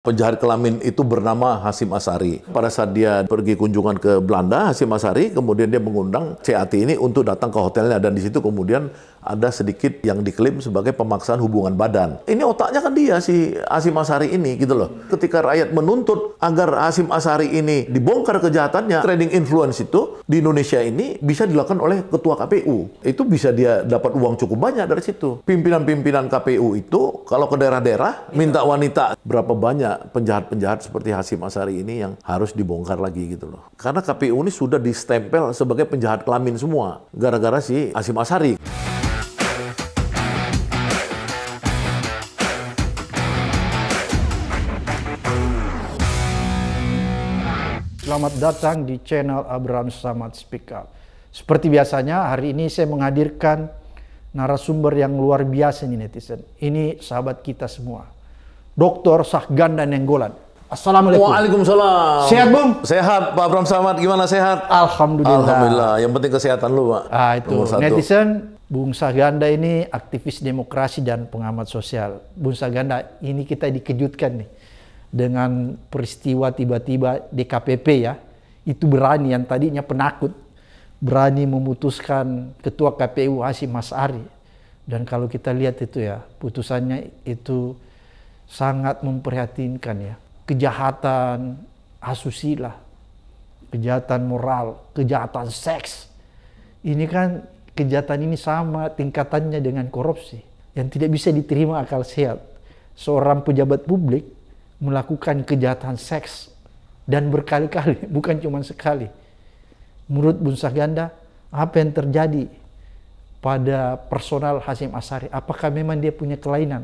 Penjahat kelamin itu bernama Hasim Asari. Pada saat dia pergi kunjungan ke Belanda, Hasim Asari kemudian dia mengundang CAT ini untuk datang ke hotelnya dan di situ kemudian ada sedikit yang diklaim sebagai pemaksaan hubungan badan. Ini otaknya kan dia si Hasim Asari ini gitu loh. Ketika rakyat menuntut agar Hasim Asari ini dibongkar kejahatannya, trading influence itu di Indonesia ini bisa dilakukan oleh ketua KPU. Itu bisa dia dapat uang cukup banyak dari situ. Pimpinan-pimpinan KPU itu kalau ke daerah-daerah minta wanita berapa banyak banyak penjahat-penjahat seperti Hasim Asari ini yang harus dibongkar lagi gitu loh. Karena KPU ini sudah distempel sebagai penjahat kelamin semua gara-gara si Hasim Asari. Selamat datang di channel Abraham Samad Speak Up. Seperti biasanya, hari ini saya menghadirkan narasumber yang luar biasa nih netizen. Ini sahabat kita semua Dr. Sahgan dan Nenggolan. Assalamualaikum. Waalaikumsalam. Sehat, Bung? Sehat, Pak Bram Samad. Gimana sehat? Alhamdulillah. Alhamdulillah. Yang penting kesehatan lu, Pak. Ah, itu. Netizen, Bung Saganda ini aktivis demokrasi dan pengamat sosial. Bung Saganda, ini kita dikejutkan nih dengan peristiwa tiba-tiba DKPP ya. Itu berani yang tadinya penakut berani memutuskan ketua KPU Hasim Mas Ari. Dan kalau kita lihat itu ya, putusannya itu sangat memprihatinkan ya. Kejahatan asusila, kejahatan moral, kejahatan seks. Ini kan kejahatan ini sama tingkatannya dengan korupsi yang tidak bisa diterima akal sehat. Seorang pejabat publik melakukan kejahatan seks dan berkali-kali, bukan cuma sekali. Menurut Bunsa Ganda, apa yang terjadi pada personal Hasim Asari? Apakah memang dia punya kelainan?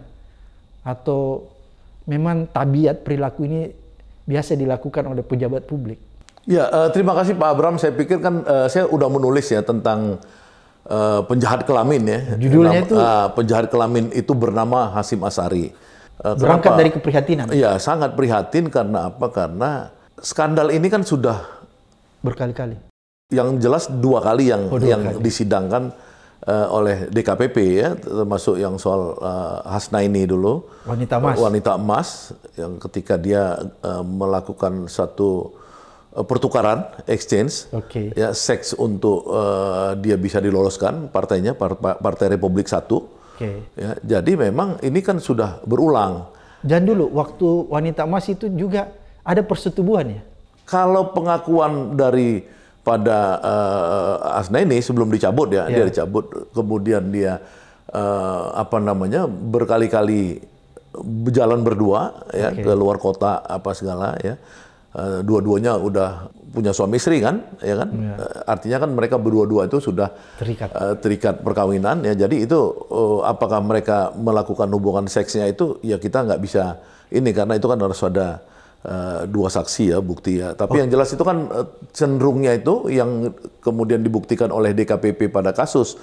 Atau memang tabiat perilaku ini biasa dilakukan oleh pejabat publik. Ya, uh, terima kasih Pak Abram. Saya pikir kan uh, saya udah menulis ya tentang uh, penjahat kelamin ya. Judulnya itu uh, penjahat kelamin itu bernama Hasim Asari. Uh, berangkat kenapa? dari keprihatinan. Iya, sangat prihatin karena apa? Karena skandal ini kan sudah berkali-kali. Yang jelas dua kali yang oh, dua yang kali. disidangkan uh, oleh DKPP ya, termasuk yang soal uh, eh, Hasna dulu. Wanita emas. Wanita emas yang ketika dia uh, melakukan satu uh, pertukaran exchange, okay. ya seks untuk uh, dia bisa diloloskan partainya Partai Republik Satu. Okay. Ya, jadi memang ini kan sudah berulang. Dan dulu waktu wanita emas itu juga ada persetubuhan ya. Kalau pengakuan dari pada uh, eh, eh, ini sebelum dicabut ya, yeah. dia ya. dicabut, kemudian dia uh, apa namanya berkali-kali berjalan berdua ya ke luar kota apa segala ya. Uh, dua-duanya udah punya suami istri kan, ya kan? Yeah. Ya. artinya kan mereka berdua-dua itu sudah terikat, uh, terikat perkawinan ya. Jadi itu uh, apakah mereka melakukan hubungan seksnya itu ya kita nggak bisa ini karena itu kan harus ada Eh, dua saksi ya bukti ya. Tapi oh. yang jelas itu kan eh, cenderungnya itu yang kemudian dibuktikan oleh DKPP pada kasus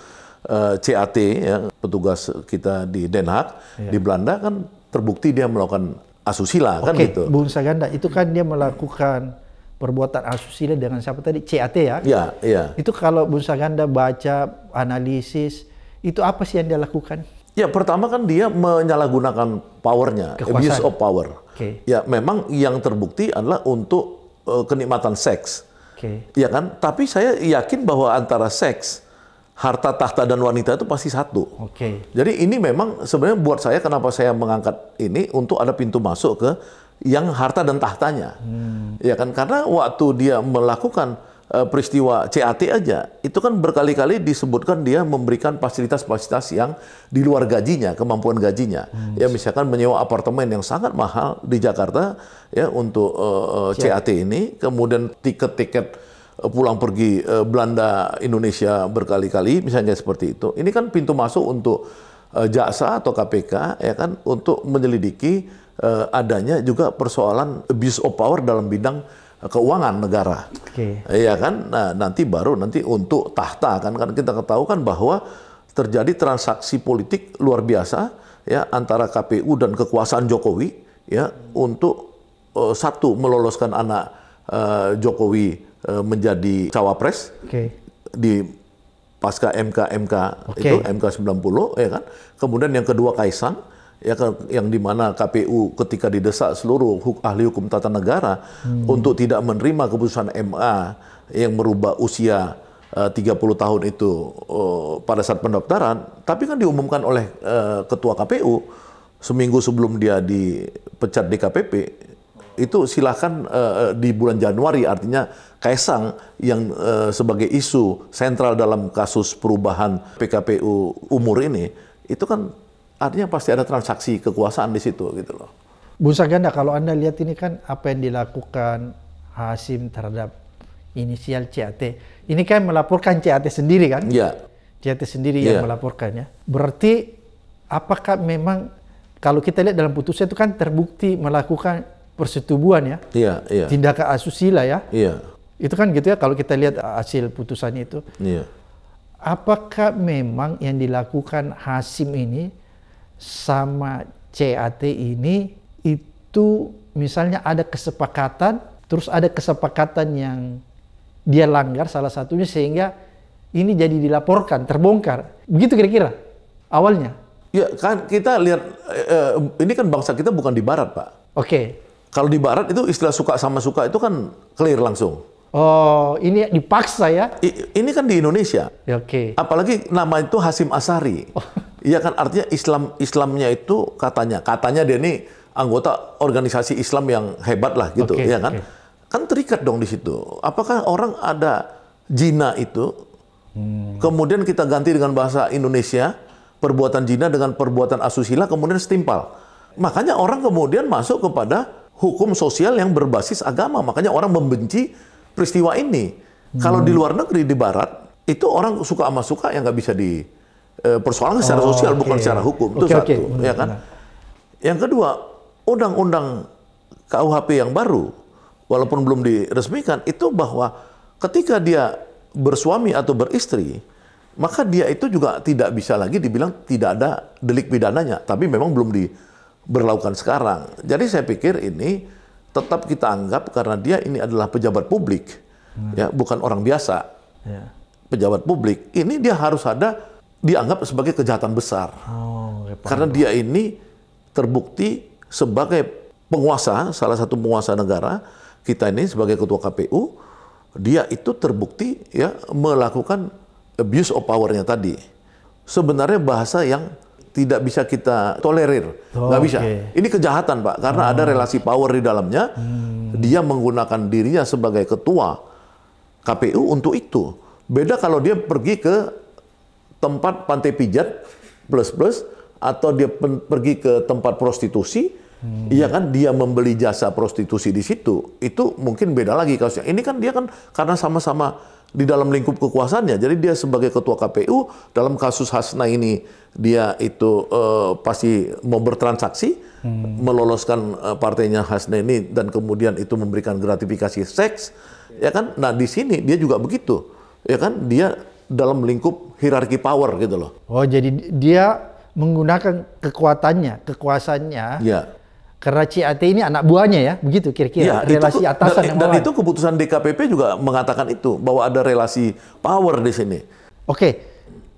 uh, eh, CAT ya petugas kita di Den Haag iya. di Belanda kan terbukti dia melakukan asusila okay. kan gitu. Bung Saganda itu kan dia melakukan perbuatan asusila dengan siapa tadi CAT ya? Iya, iya. Itu kalau Bung Saganda baca analisis itu apa sih yang dia lakukan? Ya pertama kan dia menyalahgunakan powernya, Kekuasaan. abuse of power Okay. Ya memang yang terbukti adalah untuk uh, kenikmatan seks. Okay. Ya kan? Tapi saya yakin bahwa antara seks, harta tahta dan wanita itu pasti satu. Okay. Jadi ini memang sebenarnya buat saya kenapa saya mengangkat ini untuk ada pintu masuk ke yang harta dan tahtanya. Hmm. Ya kan karena waktu dia melakukan Eh, peristiwa CAT aja, itu kan berkali-kali disebutkan dia memberikan fasilitas-fasilitas yang di luar gajinya, kemampuan gajinya. Hmm. Ya misalkan menyewa apartemen yang sangat mahal di Jakarta ya untuk uh, eh, eh, CAT ini, kemudian tiket-tiket pulang pergi uh, Belanda Indonesia berkali-kali misalnya seperti itu. Ini kan pintu masuk untuk uh, jaksa atau KPK ya kan untuk menyelidiki uh, adanya juga persoalan abuse of power dalam bidang keuangan negara. Okay. Iya kan? Nah, nanti baru nanti untuk tahta kan kan kita ketahui kan bahwa terjadi transaksi politik luar biasa ya antara KPU dan kekuasaan Jokowi ya untuk uh, satu meloloskan anak uh, Jokowi uh, menjadi cawapres okay. di pasca MK MK okay. itu MK 90 ya kan. Kemudian yang kedua Kaisang ya kan, yang dimana KPU ketika didesak seluruh huk, ahli hukum tata negara hmm. untuk tidak menerima keputusan MA yang merubah usia eh, uh, 30 tahun itu uh, pada saat pendaftaran, tapi kan diumumkan oleh uh, ketua KPU seminggu sebelum dia dipecat di KPP itu silahkan uh, di bulan Januari artinya Kaisang yang uh, sebagai isu sentral dalam kasus perubahan PKPU umur ini itu kan Artinya pasti ada transaksi kekuasaan di situ gitu loh. Bu Saganda, kalau Anda lihat ini kan apa yang dilakukan Hasim terhadap inisial CAT. Ini kan melaporkan CAT sendiri kan? Iya. CAT sendiri iya. ya. yang melaporkannya. Berarti apakah memang kalau kita lihat dalam putusan itu kan terbukti melakukan persetubuhan ya? Iya, iya. Tindakan asusila ya? Iya. Itu kan gitu ya kalau kita lihat hasil putusannya itu. Iya. Apakah memang yang dilakukan Hasim ini sama CAT ini itu misalnya ada kesepakatan, terus ada kesepakatan yang dia langgar salah satunya sehingga ini jadi dilaporkan, terbongkar. Begitu kira-kira awalnya. Ya kan kita lihat eh, eh ini kan bangsa kita bukan di barat, Pak. Oke. Okay. Kalau di barat itu istilah suka sama suka itu kan clear langsung. Oh, ini dipaksa ya? I, ini kan di Indonesia. Ya, oke. Okay. Apalagi nama itu Hasim Asari. Oh. Iya kan artinya Islam Islamnya itu katanya katanya dia ini anggota organisasi Islam yang hebat lah gitu, okay, ya kan? Okay. Kan terikat dong di situ. Apakah orang ada jina itu? Hmm. Kemudian kita ganti dengan bahasa Indonesia perbuatan jina dengan perbuatan asusila kemudian setimpal. Makanya orang kemudian masuk kepada hukum sosial yang berbasis agama. Makanya orang membenci peristiwa ini. Hmm. Kalau di luar negeri di barat itu orang suka sama suka yang nggak bisa di Eh, persoalan secara oh, sosial okay. bukan secara hukum okay, itu okay, satu benar, ya kan. Benar. Yang kedua, undang-undang KUHP yang baru walaupun belum diresmikan itu bahwa ketika dia bersuami atau beristri maka dia itu juga tidak bisa lagi dibilang tidak ada delik pidananya tapi memang belum diberlakukan sekarang. Jadi saya pikir ini tetap kita anggap karena dia ini adalah pejabat publik hmm. ya bukan orang biasa. Ya. Pejabat publik ini dia harus ada dianggap sebagai kejahatan besar. Oh, Karena dia ini terbukti sebagai penguasa, salah satu penguasa negara, kita ini sebagai ketua KPU, dia itu terbukti ya melakukan abuse of powernya tadi. Sebenarnya bahasa yang tidak bisa kita tolerir, oh, nggak bisa. Okay. Ini kejahatan pak, karena oh. ada relasi power di dalamnya. Hmm. Dia menggunakan dirinya sebagai ketua KPU untuk itu. Beda kalau dia pergi ke tempat pantai pijat plus plus atau dia pergi ke tempat prostitusi, hmm. ya kan dia membeli jasa prostitusi di situ, itu mungkin beda lagi kasusnya. Ini kan dia kan karena sama-sama di dalam lingkup kekuasaannya, jadi dia sebagai ketua KPU dalam kasus Hasna ini dia itu uh, pasti mau bertransaksi, hmm. meloloskan uh, partainya Hasna ini dan kemudian itu memberikan gratifikasi seks, ya kan? Nah di sini dia juga begitu, ya kan? Dia dalam lingkup hierarki power gitu loh. Oh, jadi dia menggunakan kekuatannya, kekuasaannya. Iya. Karena CAT ini anak buahnya ya, begitu kira-kira ya, relasi itu, atasan dan, yang dan itu keputusan DKPP juga mengatakan itu bahwa ada relasi power di sini. Oke,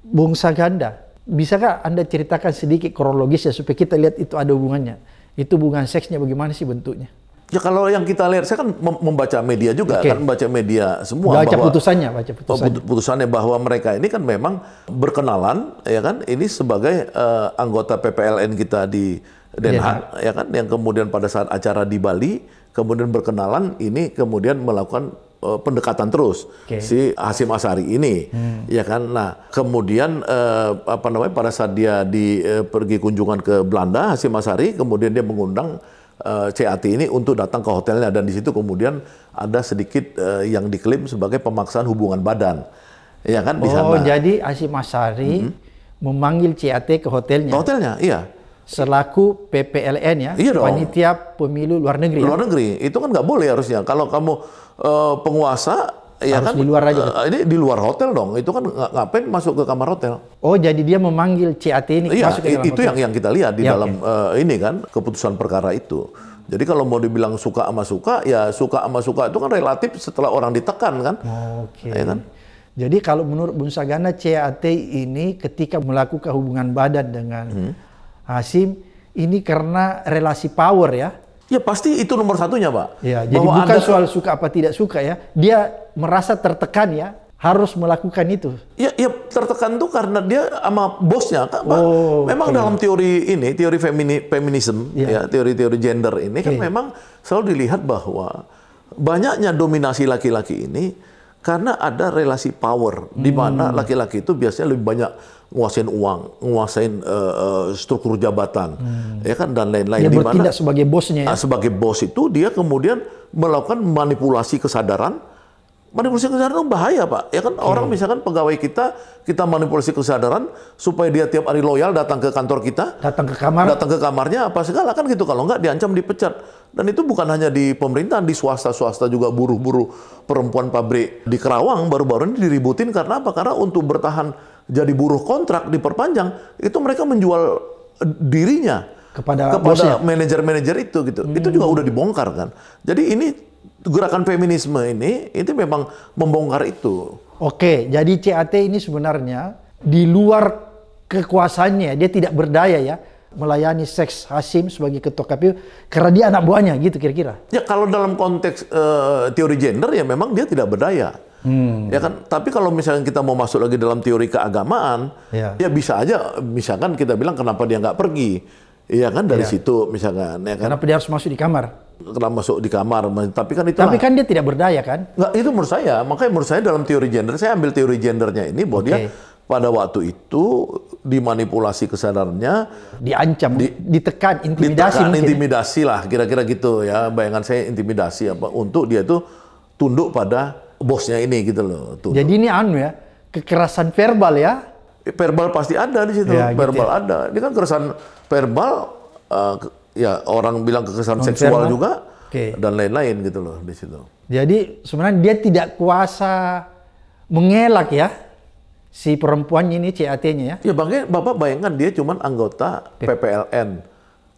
Bung Saganda, bisakah Anda ceritakan sedikit kronologisnya supaya kita lihat itu ada hubungannya? Itu hubungan seksnya bagaimana sih bentuknya? Ya kalau yang kita lihat, saya kan membaca media juga, okay. kan membaca media semua. Baca bahwa, putusannya, baca oh, putusannya. Putusannya bahwa mereka ini kan memang berkenalan, ya kan, ini sebagai uh, anggota PPLN kita di Den Haag, ya kan, yang kemudian pada saat acara di Bali, kemudian berkenalan, ini kemudian melakukan uh, pendekatan terus okay. si Hasim Asari ini, hmm. ya kan. Nah, kemudian uh, apa namanya pada saat dia di uh, pergi kunjungan ke Belanda, Hasim Asari kemudian dia mengundang uh, eh, CAT ini untuk datang ke hotelnya dan di situ kemudian ada sedikit uh, yang diklaim sebagai pemaksaan hubungan badan. Ya kan di oh, sana. Oh, jadi Asyik Masari mm -hmm. memanggil CAT ke hotelnya. Ke hotelnya, iya. Selaku PPLN ya, iya dong. panitia pemilu luar negeri. Luar ya? negeri, itu kan nggak boleh harusnya. Kalau kamu uh, penguasa ya kan, di luar aja. Uh, Ini di luar hotel dong. Itu kan ngapain masuk ke kamar hotel? Oh, jadi dia memanggil CAT ini iya, masuk ke dalam itu hotel. yang yang kita lihat di ya, dalam okay. uh, eh, ini kan keputusan perkara itu. Jadi kalau mau dibilang suka sama suka, ya suka sama suka itu kan relatif setelah orang ditekan kan. Oke. Okay. Ya kan? Jadi kalau menurut Bung Sagana CAT ini ketika melakukan hubungan badan dengan hmm. Hasim ini karena relasi power ya. Ya pasti itu nomor satunya, Pak. Ya, jadi Bahwa bukan anda... soal suka apa tidak suka ya. Dia merasa tertekan ya, harus melakukan itu. Ya, ya tertekan tuh karena dia sama bosnya, Pak. Oh, memang okay. dalam teori ini, teori femini, feminisme, ya. ya teori-teori gender ini okay. kan memang selalu dilihat bahwa banyaknya dominasi laki-laki ini karena ada relasi power di mana hmm. laki-laki itu biasanya lebih banyak nguasain uang, nguasain uh, struktur jabatan, hmm. ya kan dan lain-lain. Dia bertindak sebagai bosnya. Ya? Ah, sebagai bos itu dia kemudian melakukan manipulasi kesadaran manipulasi kesadaran itu bahaya pak ya kan hmm. orang misalkan pegawai kita kita manipulasi kesadaran supaya dia tiap hari loyal datang ke kantor kita datang ke kamar datang ke kamarnya apa segala kan gitu kalau nggak diancam dipecat dan itu bukan hanya di pemerintahan di swasta swasta juga buruh-buruh perempuan pabrik di Kerawang baru-baru ini diributin karena apa karena untuk bertahan jadi buruh kontrak diperpanjang itu mereka menjual eh, dirinya kepada kepada manajer-manajer itu gitu hmm. itu juga hmm. udah dibongkar kan jadi ini gerakan feminisme ini itu memang membongkar itu. Oke, jadi CAT ini sebenarnya di luar kekuasaannya dia tidak berdaya ya melayani seks Hasim sebagai ketua KPU karena dia anak buahnya gitu kira-kira. Ya kalau dalam konteks uh, teori gender ya memang dia tidak berdaya. Hmm. Ya kan, tapi kalau misalnya kita mau masuk lagi dalam teori keagamaan, ya, ya bisa aja misalkan kita bilang kenapa dia nggak pergi Iya kan dari iya. situ misalkan. Ya kan? Kenapa dia harus masuk di kamar? Kenapa masuk di kamar? Tapi kan itu. Tapi kan dia tidak berdaya kan? Nggak, itu menurut saya. Makanya menurut saya dalam teori gender, saya ambil teori gendernya ini bahwa okay. dia pada waktu itu dimanipulasi kesadarannya, diancam, di, ditekan, intimidasi, ditekan, ya. intimidasi lah, kira-kira gitu ya. Bayangan saya intimidasi apa untuk dia itu tunduk pada bosnya ini gitu loh. Tunduk. Jadi ini anu ya, kekerasan verbal ya verbal pasti ada di situ. Ya, gitu ya. ada. Ini kan keresahan verbal uh, ya orang bilang kekerasan seksual kan? juga okay. dan lain-lain gitu loh di situ. Jadi sebenarnya dia tidak kuasa mengelak ya si perempuan ini CAT-nya ya. Ya bang, Bapak bayangkan dia cuma anggota PPLN.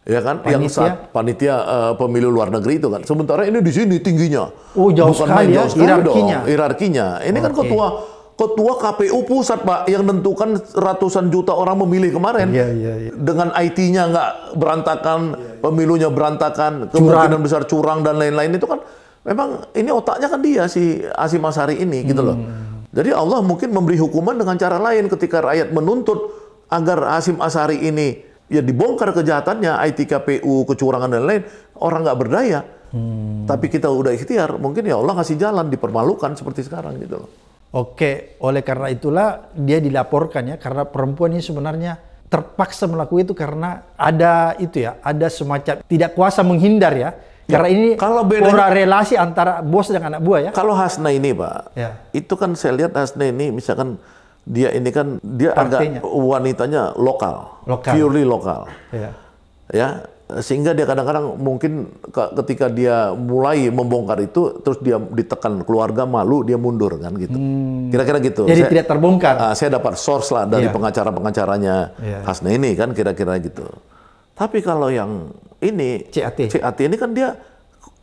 Ya kan, panitia. yang saat panitia uh, pemilu luar negeri itu kan. Sementara ini di sini tingginya. Oh, jauh Bukan sekali main, ya, jauh sekali hierarkinya. Dong, hierarkinya. Ini okay. kan ketua ketua KPU pusat pak yang tentukan ratusan juta orang memilih kemarin iya, iya, iya. dengan IT-nya nggak berantakan, iya, iya. pemilunya berantakan, kemungkinan besar curang dan lain-lain itu kan memang ini otaknya kan dia si Asim Asari ini hmm. gitu loh. Hmm. Jadi Allah mungkin memberi hukuman dengan cara lain ketika rakyat menuntut agar Asim Asari ini ya dibongkar kejahatannya, IT KPU, kecurangan dan lain, orang nggak berdaya. Hmm. Tapi kita udah ikhtiar, mungkin ya Allah kasih jalan dipermalukan seperti sekarang gitu loh. Oke, oleh karena itulah dia dilaporkan ya karena perempuan ini sebenarnya terpaksa melakukan itu karena ada itu ya, ada semacam tidak kuasa menghindar ya. Ya, Karena ini kalau bedanya, relasi antara bos dengan anak buah ya. Kalau Hasna ini pak, ya. itu kan saya lihat Hasna ini misalkan dia ini kan dia Partainya. agak wanitanya lokal, lokal. purely lokal. Ya. ya, sehingga dia kadang-kadang mungkin ketika dia mulai membongkar itu terus dia ditekan keluarga malu dia mundur kan gitu hmm. kira-kira hmm. gitu jadi saya, tidak terbongkar uh, saya dapat source lah dari yeah. pengacara-pengacaranya yeah. ini kan kira-kira gitu tapi kalau yang ini CAT CAT ini kan dia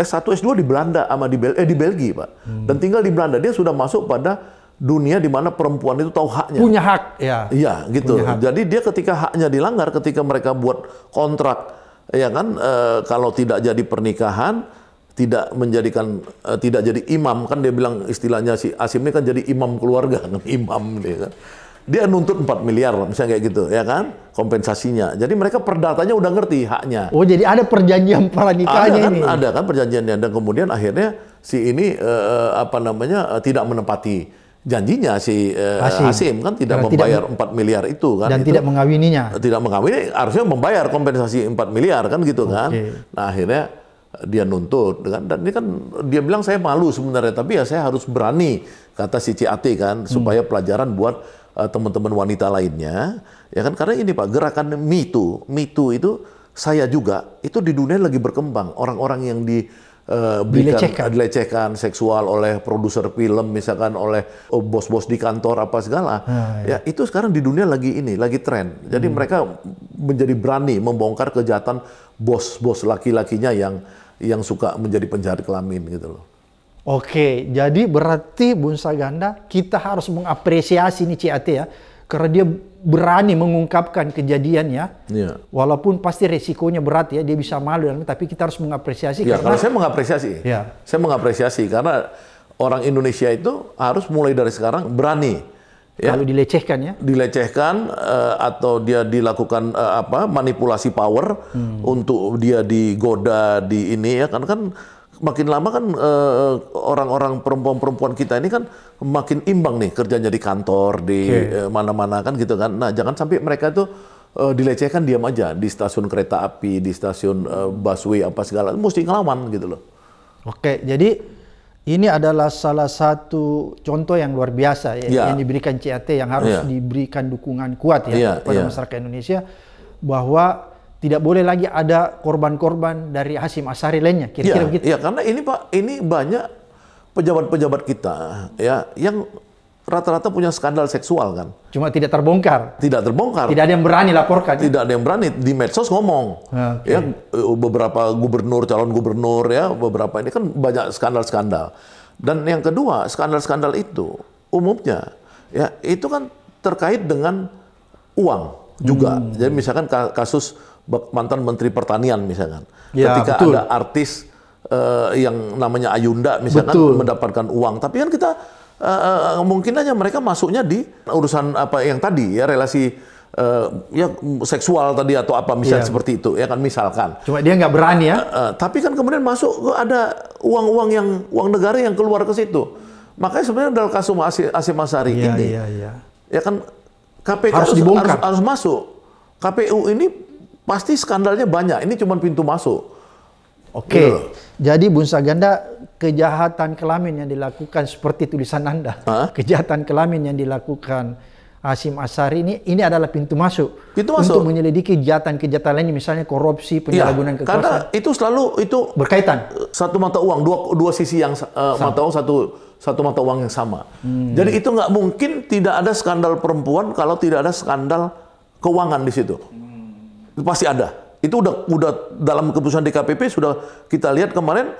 S1 S2 di Belanda sama di Bel eh di Belgia pak hmm. dan tinggal di Belanda dia sudah masuk pada dunia di mana perempuan itu tahu haknya. Punya hak, ya. Iya, gitu. Jadi dia ketika haknya dilanggar, ketika mereka buat kontrak ya kan e, kalau tidak jadi pernikahan tidak menjadikan e, tidak jadi imam kan dia bilang istilahnya si Asim ini kan jadi imam keluarga kan imam dia kan dia nuntut 4 miliar misalnya kayak gitu ya kan kompensasinya jadi mereka perdatanya udah ngerti haknya oh jadi ada perjanjian pernikahannya kan? ini ada kan perjanjiannya dan kemudian akhirnya si ini eh, eh apa namanya e, tidak menepati janjinya si eh, Hasim. Hasim kan tidak Karena membayar tidak, 4 miliar itu kan dan itu, tidak mengawininya. Tidak mengawini harusnya membayar kompensasi 4 miliar kan gitu okay. kan. Nah akhirnya dia nuntut kan dan ini kan dia bilang saya malu sebenarnya tapi ya saya harus berani kata si Ciati kan hmm. supaya pelajaran buat teman eh, teman-teman wanita lainnya ya kan karena ini Pak gerakan mitu mitu itu saya juga itu di dunia lagi berkembang orang-orang yang di Eh, dilecehkan. dilecehkan seksual oleh produser film misalkan oleh oh, bos-bos di kantor apa segala ah, ya. ya itu sekarang di dunia lagi ini lagi tren jadi hmm. mereka menjadi berani membongkar kejahatan bos-bos laki-lakinya yang yang suka menjadi penjahat kelamin gitu loh oke jadi berarti Bunsa Ganda kita harus mengapresiasi nih CAT ya karena dia berani mengungkapkan kejadiannya, ya. walaupun pasti resikonya berat ya, dia bisa malu tapi kita harus mengapresiasi. Ya, karena, karena saya mengapresiasi, ya. saya mengapresiasi karena orang Indonesia itu harus mulai dari sekarang berani. Ya, Kalau dilecehkan ya? Dilecehkan uh, atau dia dilakukan uh, apa manipulasi power hmm. untuk dia digoda di ini ya kan kan makin lama kan uh, orang-orang perempuan-perempuan kita ini kan makin imbang nih kerjanya di kantor di okay. Eh, mana-mana kan gitu kan. Nah jangan sampai mereka itu uh, dilecehkan diam aja di stasiun kereta api, di stasiun uh, busway apa segala, mesti ngelawan gitu loh. Oke, jadi ini adalah salah satu contoh yang luar biasa ya, yeah. yang diberikan CAT yang harus yeah. diberikan dukungan kuat ya yeah, kepada yeah. masyarakat Indonesia bahwa tidak boleh lagi ada korban-korban dari Hasim Asari lainnya. Kira-kira ya, begitu. Ya, karena ini Pak, ini banyak pejabat-pejabat kita ya yang rata-rata punya skandal seksual kan. Cuma tidak terbongkar. Tidak terbongkar. Tidak ada yang berani laporkan. Tidak ya? ada yang berani di medsos ngomong. Ah, okay. Ya eh, beberapa gubernur, calon gubernur ya, beberapa ini kan banyak skandal-skandal. Dan yang kedua, skandal-skandal itu umumnya ya itu kan terkait dengan uang juga. Hmm. Jadi misalkan kasus mantan Menteri Pertanian misalkan. Ya, Ketika betul. ada artis uh, yang namanya Ayunda misalkan betul. mendapatkan uang, tapi kan kita uh, uh, mungkin aja mereka masuknya di urusan apa yang tadi ya relasi uh, ya seksual tadi atau apa misalnya ya. seperti itu ya kan misalkan. Cuma dia nggak berani ya. Uh, uh, tapi kan kemudian masuk ada uang-uang yang uang negara yang keluar ke situ. Makanya sebenarnya dalam kasus Asim Asi Masari ya, ini, ya, ya. ya kan KPK harus, harus, harus masuk. KPU ini Pasti skandalnya banyak. Ini cuma pintu masuk. Oke. Okay. Iya. Jadi Bunsa Ganda kejahatan kelamin yang dilakukan seperti tulisan Anda. huh? Kejahatan kelamin yang dilakukan Asim Asari ini ini adalah pintu masuk, pintu masuk. untuk menyelidiki kejahatan-kejahatan lainnya misalnya korupsi, iya. penyalahgunaan ya, kekuasaan. Karena itu selalu itu berkaitan. Satu mata uang, dua dua sisi yang uh, mata uang satu satu mata uang yang sama. Hmm. Jadi itu nggak mungkin tidak ada skandal perempuan kalau tidak ada skandal keuangan di situ pasti ada. Itu udah udah dalam keputusan DKPP sudah kita lihat kemarin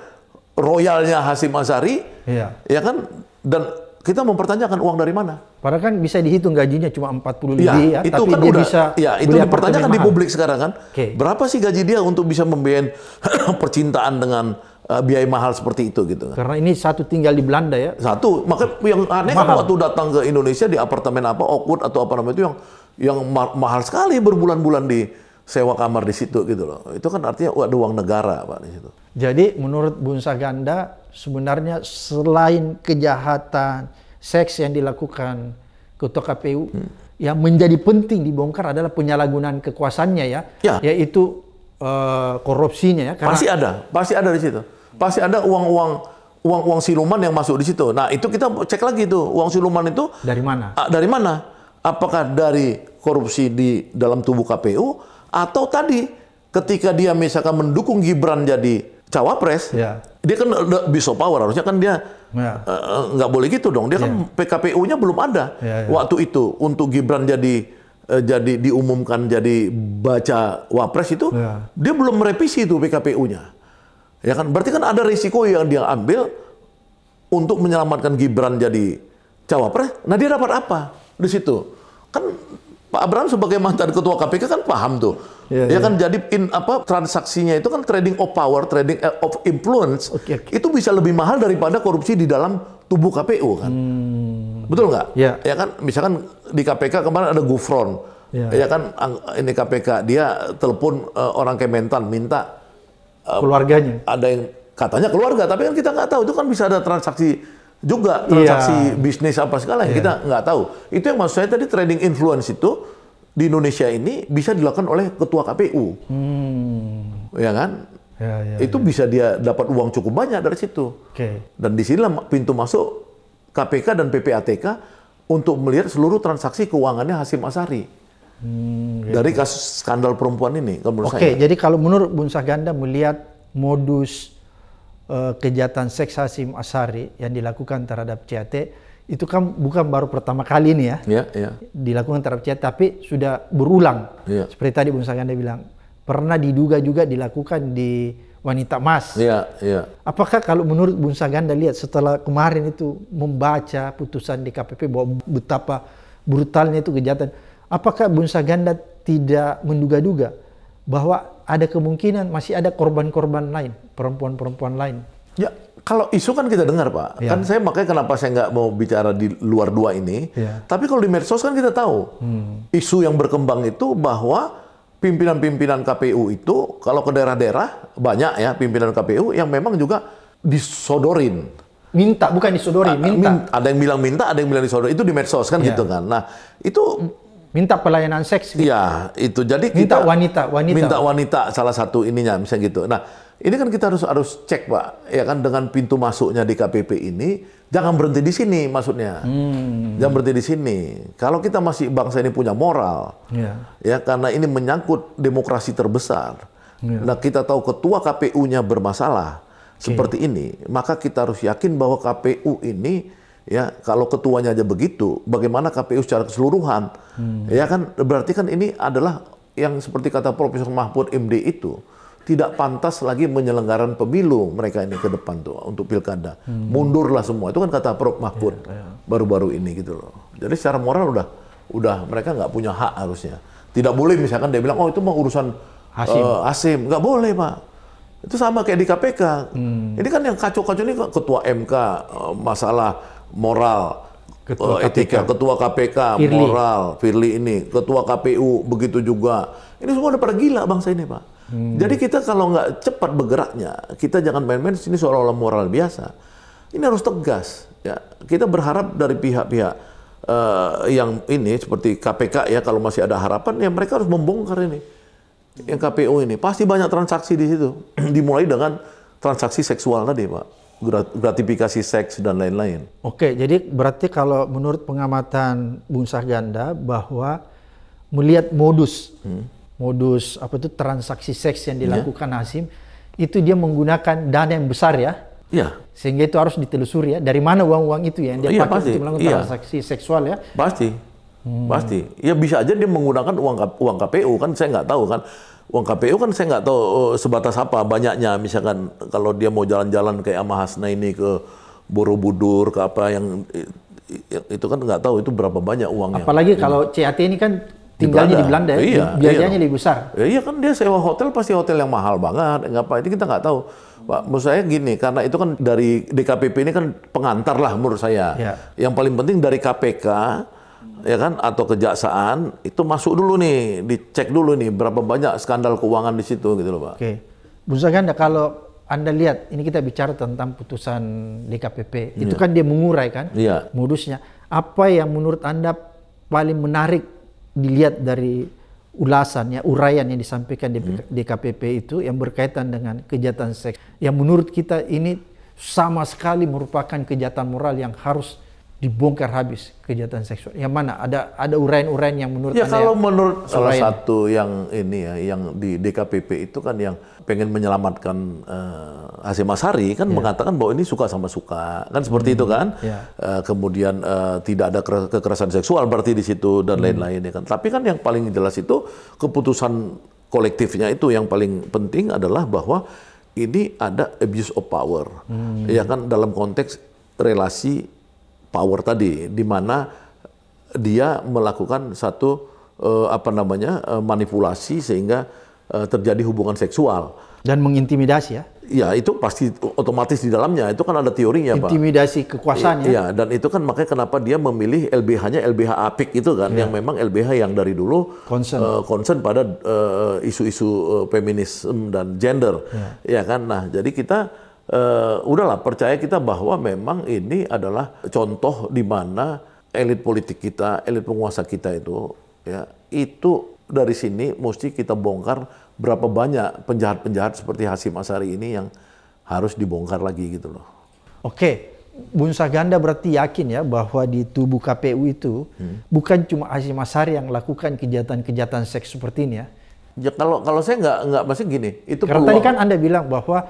royalnya Hasim Azhari iya. ya kan? Dan kita mempertanyakan uang dari mana. Padahal kan bisa dihitung gajinya cuma 40 ribu ya, ya itu tapi kan dia udah, bisa ya, itu dipertanyakan di publik sekarang kan. Okay. Berapa sih gaji dia untuk bisa membiayai percintaan dengan uh, biaya mahal seperti itu gitu kan. Karena ini satu tinggal di Belanda ya. Satu, maka yang aneh kan waktu datang ke Indonesia di apartemen apa Oakwood atau apa namanya itu yang yang ma mahal sekali berbulan-bulan di sewa kamar di situ gitu loh. Itu kan artinya oh, ada uang negara Pak di situ. Jadi menurut Bunsa Ganda sebenarnya selain kejahatan seks yang dilakukan Ketua KPU hmm. yang menjadi penting dibongkar adalah penyalahgunaan kekuasaannya ya, ya. yaitu uh, korupsinya ya. Karena... Pasti ada, pasti ada di situ. Pasti ada uang-uang uang-uang siluman yang masuk di situ. Nah, itu kita cek lagi itu, uang siluman itu dari mana? Dari mana? Apakah dari korupsi di dalam tubuh KPU atau tadi ketika dia misalkan mendukung Gibran jadi cawapres, ya. dia kan eh, bisa power harusnya kan dia ya. Eh, eh, nggak ya. uh, boleh gitu dong. Dia kan ya. kan PKPU-nya belum ada ya, ya. waktu itu untuk Gibran jadi uh, jadi diumumkan jadi baca wapres itu ya. dia belum merevisi itu PKPU-nya. Ya kan berarti kan ada risiko yang dia ambil untuk menyelamatkan Gibran jadi cawapres. Nah dia dapat apa di situ? Kan Pak Abraham sebagai mantan ketua KPK kan paham tuh. Ya, ya, ya. kan jadi in apa transaksinya itu kan trading of power, trading eh, of influence okay, okay. itu bisa lebih mahal daripada korupsi di dalam tubuh KPU kan. Hmm. Betul nggak? Ya. ya kan misalkan di KPK kemarin ada Gufron. Ya, ya kan ini KPK dia telepon uh, orang Kementan minta uh, keluarganya. Ada yang katanya keluarga tapi kan kita nggak tahu itu kan bisa ada transaksi juga iya. transaksi yeah. bisnis apa segala yang yeah. kita nggak tahu. Itu yang maksud saya tadi trading influence itu di Indonesia ini bisa dilakukan oleh ketua KPU, hmm. ya kan? Ya, ya, itu ya. bisa dia dapat uang cukup banyak dari situ. Okay. Dan di sinilah pintu masuk KPK dan PPATK untuk melihat seluruh transaksi keuangannya Hasim Asari. Hmm, gitu. Dari kasus skandal perempuan ini, Oke, okay, jadi kalau menurut Bunsa Ganda melihat modus Eh, kejahatan seks Hasim Asari yang dilakukan terhadap CAT itu kan bukan baru pertama kali ini ya, yeah, yeah. dilakukan terhadap CAT tapi sudah berulang. Yeah. Seperti tadi Bung Saganda bilang, pernah diduga juga dilakukan di wanita emas. Iya, iya. Apakah kalau menurut Bung Saganda lihat setelah kemarin itu membaca putusan di KPP bahwa betapa brutalnya itu kejahatan, apakah Bung Saganda tidak menduga-duga bahwa ada kemungkinan masih ada korban-korban lain, perempuan-perempuan lain. Ya, kalau isu kan kita dengar Pak. Ya. Kan saya makanya kenapa saya nggak mau bicara di luar dua ini. Ya. Tapi kalau di medsos kan kita tahu hmm. isu yang berkembang itu bahwa pimpinan-pimpinan KPU itu kalau ke daerah-daerah banyak ya pimpinan KPU yang memang juga disodorin. Minta, bukan disodorin, minta. Ada yang bilang minta, ada yang bilang disodorin. Itu di medsos kan ya. gitu kan. Nah, itu Minta pelayanan seks. Gitu. itu. Jadi minta kita wanita, wanita. Minta wanita salah satu ininya misalnya gitu. Nah, ini kan kita harus harus cek, Pak. Ya kan dengan pintu masuknya di KPP ini jangan berhenti di sini maksudnya. Hmm. Jangan berhenti di sini. Kalau kita masih bangsa ini punya moral. Ya, ya karena ini menyangkut demokrasi terbesar. Ya. Nah, kita tahu ketua KPU-nya bermasalah okay. seperti ini, maka kita harus yakin bahwa KPU ini ya kalau ketuanya aja begitu bagaimana KPU secara keseluruhan hmm. ya kan berarti kan ini adalah yang seperti kata Profesor Mahfud MD itu tidak pantas lagi menyelenggaran pemilu mereka ini ke depan tuh untuk pilkada hmm. mundurlah semua itu kan kata Prof Mahfud yeah, yeah. baru-baru ini gitu loh jadi secara moral udah udah mereka nggak punya hak harusnya tidak boleh misalkan dia bilang oh itu mah urusan asim uh, eh, nggak boleh pak itu sama kayak di KPK hmm. ini kan yang kacau-kacau ini ketua MK eh, masalah moral, ketua KPK. Eh, etika, KPK. ketua KPK, Firly. moral, Firly ini, ketua KPU begitu juga. Ini semua udah pada gila bangsa ini, Pak. Hmm. Jadi kita kalau nggak cepat bergeraknya, kita jangan main-main sini seolah-olah moral biasa. Ini harus tegas. Ya, kita berharap dari pihak-pihak uh, yang ini seperti KPK ya kalau masih ada harapan ya mereka harus membongkar ini yang KPU ini. Pasti banyak transaksi di situ. Dimulai dengan transaksi seksual tadi, Pak gratifikasi seks dan lain-lain. Oke, jadi berarti kalau menurut pengamatan Bung Sahganda bahwa melihat modus hmm. modus apa itu transaksi seks yang iya. dilakukan yeah. Hasim itu dia menggunakan dana yang besar ya. Iya. Sehingga itu harus ditelusuri ya dari mana uang-uang itu ya yang dia yeah, pakai pasti. untuk melakukan yeah. transaksi seksual ya. Pasti. Hmm. Pasti. Ya bisa aja dia menggunakan uang uang KPU kan saya nggak tahu kan. Uang KPU kan saya nggak tahu uh, sebatas apa banyaknya misalkan kalau dia mau jalan-jalan kayak Hasna ini ke Borobudur ke apa yang itu kan nggak tahu itu berapa banyak uangnya. Apalagi ya. kalau CAT ini kan tinggalnya di Belanda, di Belanda ya, iya, biayanya iya. lebih besar. Ya, iya kan dia sewa hotel pasti hotel yang mahal banget, apa itu kita nggak tahu. Pak, menurut saya gini, karena itu kan dari DKPP ini kan pengantar lah menurut saya. Ya. Yang paling penting dari KPK ya kan atau kejaksaan itu masuk dulu nih dicek dulu nih berapa banyak skandal keuangan di situ gitu loh pak. Oke, okay. Zaganda kalau anda lihat ini kita bicara tentang putusan DKPP iya. itu kan dia mengurai kan yeah. modusnya apa yang menurut Anda paling menarik dilihat dari ulasan ya uraian yang disampaikan di hmm. DKPP itu yang berkaitan dengan kejahatan seks yang menurut kita ini sama sekali merupakan kejahatan moral yang harus dibongkar habis kejahatan seksual. Yang mana ada ada uraian-uraian yang menurut ya, anda kalau menurut salah urain. satu yang ini ya yang di DKPP itu kan yang pengen menyelamatkan uh, eh, Hasim Asari kan yeah. mengatakan bahwa ini suka sama suka kan seperti hmm. itu kan. Yeah. Iya. Uh, kemudian uh, tidak ada kekerasan seksual berarti di situ dan hmm. lain-lain hmm. ya kan. Tapi kan yang paling jelas itu keputusan kolektifnya itu yang paling penting adalah bahwa ini ada abuse of power. Hmm. Ya kan dalam konteks relasi power tadi, di mana dia melakukan satu uh, apa namanya uh, manipulasi sehingga uh, terjadi hubungan seksual dan mengintimidasi ya. Ya itu pasti otomatis di dalamnya itu kan ada teorinya Intimidasi pak. Intimidasi kekuasaan ya, ya. dan itu kan makanya kenapa dia memilih LBH-nya LBH apik itu kan ya. yang memang LBH yang dari dulu concern, uh, concern pada isu-isu uh, uh, feminisme dan gender ya. ya kan. Nah jadi kita uh, udahlah percaya kita bahwa memang ini adalah contoh di mana elit politik kita, elit penguasa kita itu ya itu dari sini mesti kita bongkar berapa banyak penjahat-penjahat seperti Hasim Asari ini yang harus dibongkar lagi gitu loh. Oke, Bun Saganda berarti yakin ya bahwa di tubuh KPU itu hmm. bukan cuma Hasim Asari yang lakukan kejahatan-kejahatan seks seperti ini ya. Ya kalau kalau saya nggak nggak masih gini, itu Karena peluang. tadi kan Anda bilang bahwa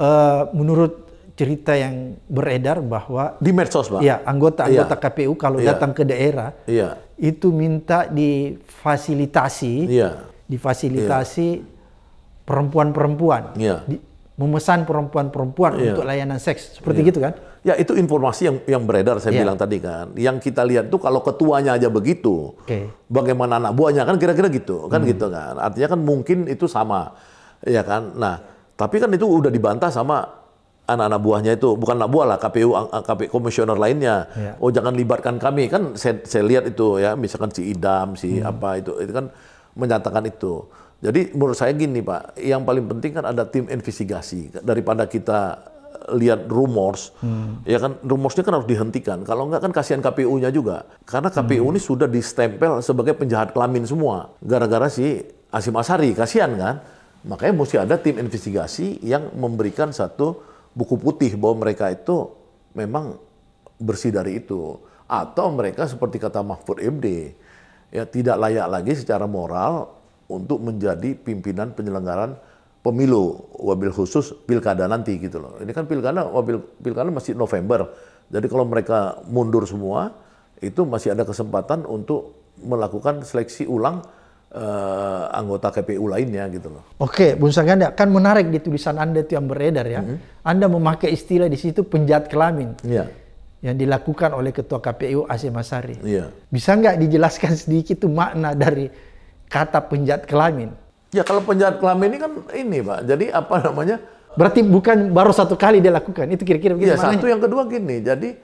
Eh, menurut cerita yang beredar bahwa di medsos pak ya anggota-anggota iya. ya. KPU kalau ya. datang ke daerah ya. itu minta difasilitasi ya. difasilitasi iya. perempuan-perempuan ya. di, memesan perempuan-perempuan ya. untuk layanan seks seperti ya. gitu kan ya itu informasi yang yang beredar saya ya. bilang tadi kan yang kita lihat tuh kalau ketuanya aja begitu okay. bagaimana anak buahnya kan kira-kira gitu kan hmm. gitu kan artinya kan mungkin itu sama ya kan nah tapi kan itu udah dibantah sama anak-anak buahnya itu bukan anak buah lah KPU KPU komisioner lainnya ya. oh jangan libatkan kami kan saya, saya lihat itu ya misalkan si idam si hmm. apa itu itu kan menyatakan itu jadi menurut saya gini pak yang paling penting kan ada tim investigasi daripada kita lihat rumors hmm. ya kan rumorsnya kan harus dihentikan kalau enggak kan kasihan KPU-nya juga karena KPU hmm. ini sudah distempel sebagai penjahat kelamin semua gara-gara si Asim Asari kasihan kan Makanya mesti ada tim investigasi yang memberikan satu buku putih bahwa mereka itu memang bersih dari itu. Atau mereka seperti kata Mahfud MD, ya tidak layak lagi secara moral untuk menjadi pimpinan penyelenggaraan pemilu wabil khusus pilkada nanti gitu loh. Ini kan pilkada wabil pilkada masih November. Jadi kalau mereka mundur semua itu masih ada kesempatan untuk melakukan seleksi ulang uh, anggota KPU lainnya gitu loh. Oke, Bung Saganda, kan menarik di tulisan Anda itu yang beredar ya. Mm -hmm. Anda memakai istilah di situ penjahat kelamin. Yeah. Yang dilakukan oleh Ketua KPU Asim Masari. Yeah. Bisa nggak dijelaskan sedikit itu makna dari kata penjahat kelamin? Ya kalau penjahat kelamin ini kan ini Pak, jadi apa namanya? Berarti bukan baru satu kali dia lakukan, itu kira-kira begitu. Ya, satu yang kedua gini, jadi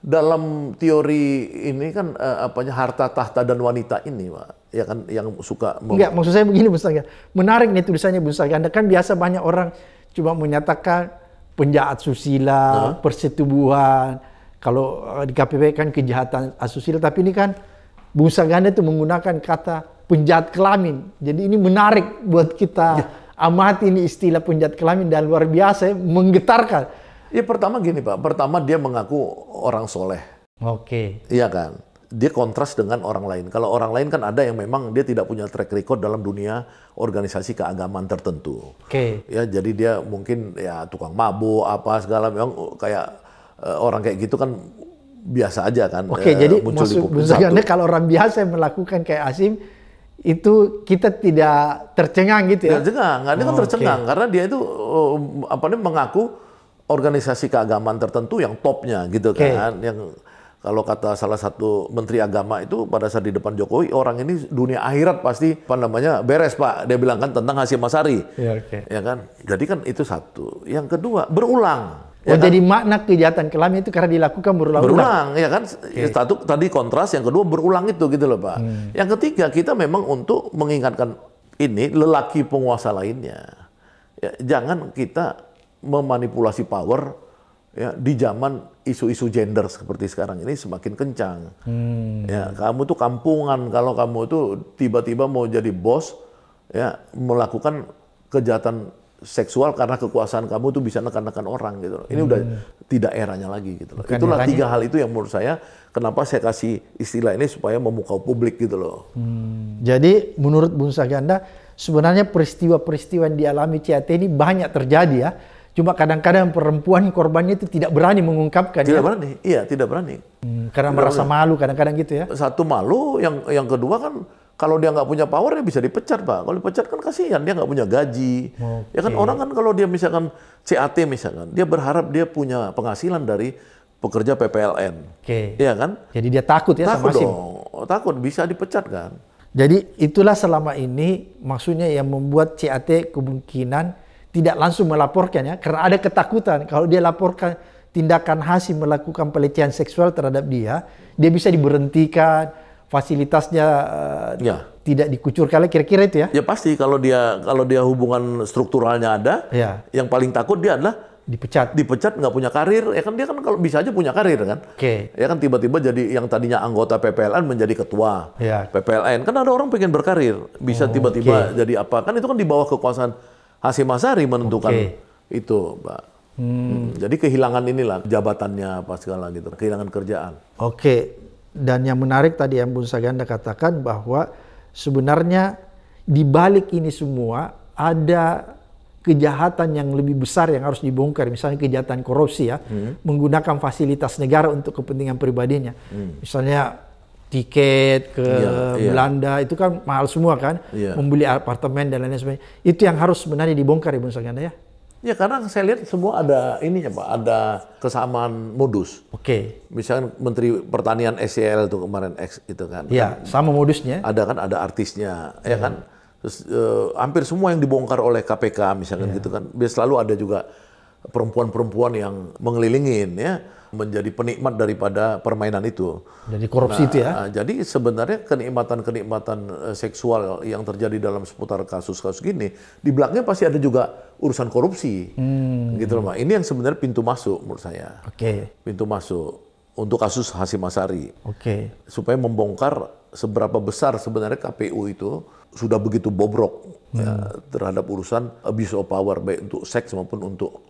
dalam teori ini kan uh, apanya harta tahta dan wanita ini pak ya kan yang suka enggak maksud saya begini Bu ya. menarik nih tulisannya Bu Saga Anda kan biasa banyak orang cuma menyatakan penjahat susila huh? persetubuhan kalau eh, di KPP kan kejahatan asusila tapi ini kan Bu Saga Anda itu menggunakan kata penjahat kelamin jadi ini menarik buat kita ya. amati ini istilah penjahat kelamin dan luar biasa ya, menggetarkan Ya pertama gini Pak, pertama dia mengaku orang soleh. Oke. Okay. Iya kan? Dia kontras dengan orang lain. Kalau orang lain kan ada yang memang dia tidak punya track record dalam dunia organisasi keagamaan tertentu. Oke. Okay. Ya jadi dia mungkin ya tukang mabuk apa segala memang oh, kayak eh, orang kayak gitu kan biasa aja kan. Oke, okay, uh, eh, jadi maksud maksudnya kalau orang biasa yang melakukan kayak Asim itu kita tidak tercengang gitu ya? Tercengang, nggak dia kan oh, kan tercengang karena dia itu oh, apa namanya mengaku organisasi keagamaan tertentu yang topnya gitu okay. kan yang kalau kata salah satu menteri agama itu pada saat di depan Jokowi orang ini dunia akhirat pasti apa namanya beres pak dia bilang kan tentang hasil Masari ya, okay. ya kan jadi kan itu satu yang kedua berulang ya oh, ya jadi makna kejahatan kelam itu karena dilakukan berulang berulang ya kan okay. satu tadi kontras yang kedua berulang itu gitu loh pak hmm. yang ketiga kita memang untuk mengingatkan ini lelaki penguasa lainnya ya, jangan kita memanipulasi power ya di zaman isu-isu gender seperti sekarang ini semakin kencang. Hmm. Ya, kamu tuh kampungan kalau kamu tuh tiba-tiba mau jadi bos ya melakukan kejahatan seksual karena kekuasaan kamu tuh bisa nekan-nekan orang gitu Ini hmm. udah tidak eranya lagi gitu loh. Bukan Itulah eranya. tiga hal itu yang menurut saya kenapa saya kasih istilah ini supaya memukau publik gitu loh. Hmm. Jadi menurut Bung Saganda sebenarnya peristiwa-peristiwa yang dialami CAT ini banyak terjadi ya Cuma kadang-kadang perempuan korbannya itu tidak berani mengungkapkan. Tidak ya? berani, iya tidak berani. Hmm, karena tidak merasa malu kadang-kadang gitu ya. Satu malu, yang yang kedua kan kalau dia nggak punya power dia bisa dipecat pak. Kalau dipecat kan kasihan dia nggak punya gaji. Okay. Ya kan orang kan kalau dia misalkan CAT misalkan, dia berharap dia punya penghasilan dari pekerja PPLN. Oke. Okay. Iya kan? Jadi dia takut ya takut sama dong. Sim. Takut bisa dipecat kan. Jadi itulah selama ini maksudnya yang membuat CAT kemungkinan tidak langsung melaporkan ya karena ada ketakutan kalau dia laporkan tindakan Hasim melakukan pelecehan seksual terhadap dia dia bisa diberhentikan fasilitasnya eh, ya. tidak dikucurkan kira-kira itu ya ya pasti kalau dia kalau dia hubungan strukturalnya ada ya. yang paling takut dia adalah dipecat dipecat nggak punya karir ya kan dia kan kalau bisa aja punya karir kan oke okay. ya kan tiba-tiba jadi yang tadinya anggota PPLN menjadi ketua ya. PPLN kan ada orang pengen berkarir bisa oh, tiba-tiba oh, okay. jadi apa kan itu kan di bawah kekuasaan Hasim Asari menentukan okay. itu, Pak. Hmm. Hmm. Jadi kehilangan inilah jabatannya apa segala gitu, kehilangan kerjaan. Oke. Okay. Dan yang menarik tadi yang Bung Saganda katakan bahwa sebenarnya di balik ini semua ada kejahatan yang lebih besar yang harus dibongkar. Misalnya kejahatan korupsi ya, hmm. menggunakan fasilitas negara untuk kepentingan pribadinya. Hmm. Misalnya tiket ke yeah, yeah. Belanda itu kan mahal semua kan yeah. membeli apartemen dan lain-lain sebagainya itu yang harus sebenarnya dibongkar ibu Saganda ya ya karena saya lihat semua ada ini ya pak ada kesamaan modus oke okay. misalnya Menteri Pertanian SCL itu kemarin X itu kan ya kan, sama modusnya ada kan ada artisnya yeah. ya iya. kan terus eh, hampir semua yang dibongkar oleh KPK misalkan yeah. gitu kan biasa selalu ada juga perempuan-perempuan yang mengelilingin ya menjadi penikmat daripada permainan itu. Jadi korupsi nah, itu ya. Nah, jadi sebenarnya kenikmatan-kenikmatan eh, seksual yang terjadi dalam seputar kasus-kasus gini, di belakangnya pasti ada juga urusan korupsi. Hmm. Gitu loh, Ini yang sebenarnya pintu masuk menurut saya. Oke. Okay. Pintu masuk untuk kasus Hasim Asari. Oke. Okay. Supaya membongkar seberapa besar sebenarnya KPU itu sudah begitu bobrok ya, hmm. ya, terhadap urusan abuse of power baik untuk seks maupun untuk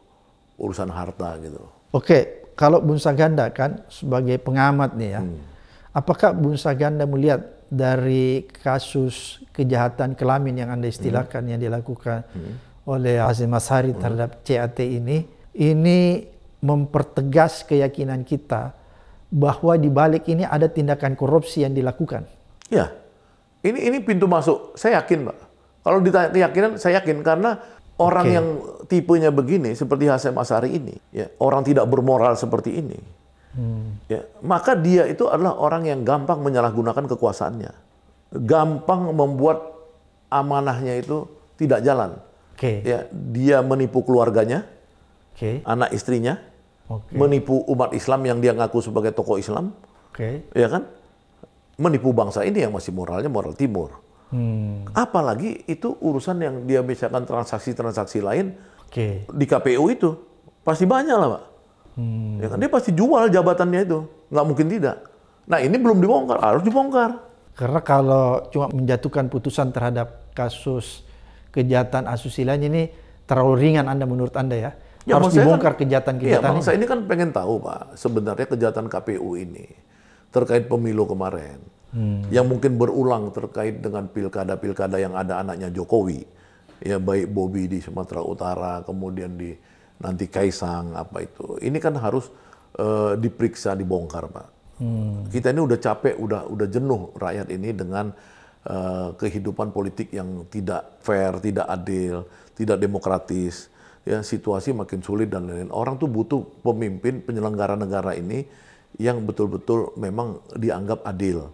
urusan harta gitu. Oke, kalau bunsa ganda kan sebagai pengamat nih ya. Hmm. Apakah bunsa ganda melihat dari kasus kejahatan kelamin yang Anda hmm. istilahkan hmm. yang dilakukan hmm. oleh Azim Masari hmm. terhadap CAT ini ini mempertegas keyakinan kita bahwa di balik ini ada tindakan korupsi yang dilakukan. Ya. Ini ini pintu masuk. Saya yakin, Pak. Kalau ditanya keyakinan, saya yakin karena Orang okay. yang tipenya begini seperti Hasan Masari ini, ya, orang tidak bermoral seperti ini. Hmm. Ya, maka dia itu adalah orang yang gampang menyalahgunakan kekuasaannya. Gampang membuat amanahnya itu tidak jalan. Okay. Ya, dia menipu keluarganya, okay. anak istrinya, okay. menipu umat Islam yang dia ngaku sebagai tokoh Islam. Okay. Ya kan? Menipu bangsa ini yang masih moralnya moral timur. Hmm. Apalagi itu urusan yang dia misalkan transaksi-transaksi lain okay. di KPU itu pasti banyak lah, Pak. Hmm. Ya kan dia pasti jual jabatannya itu, nggak mungkin tidak. Nah ini belum dibongkar, harus dibongkar. Karena kalau cuma menjatuhkan putusan terhadap kasus kejahatan asusila ini terlalu ringan Anda menurut Anda ya? ya harus dibongkar kejahatan-kejahatan kan, iya, ini. ini kan pengen tahu Pak, sebenarnya kejahatan KPU ini terkait pemilu kemarin hmm. yang mungkin berulang terkait dengan pilkada-pilkada yang ada anaknya Jokowi, ya baik Bobi di Sumatera Utara, kemudian di nanti Kaisang apa itu. Ini kan harus uh, diperiksa, dibongkar, Pak. Hmm. Kita ini udah capek, udah udah jenuh rakyat ini dengan uh, kehidupan politik yang tidak fair, tidak adil, tidak demokratis. Ya, situasi makin sulit dan lain-lain. Orang tuh butuh pemimpin penyelenggara negara ini yang betul-betul memang dianggap adil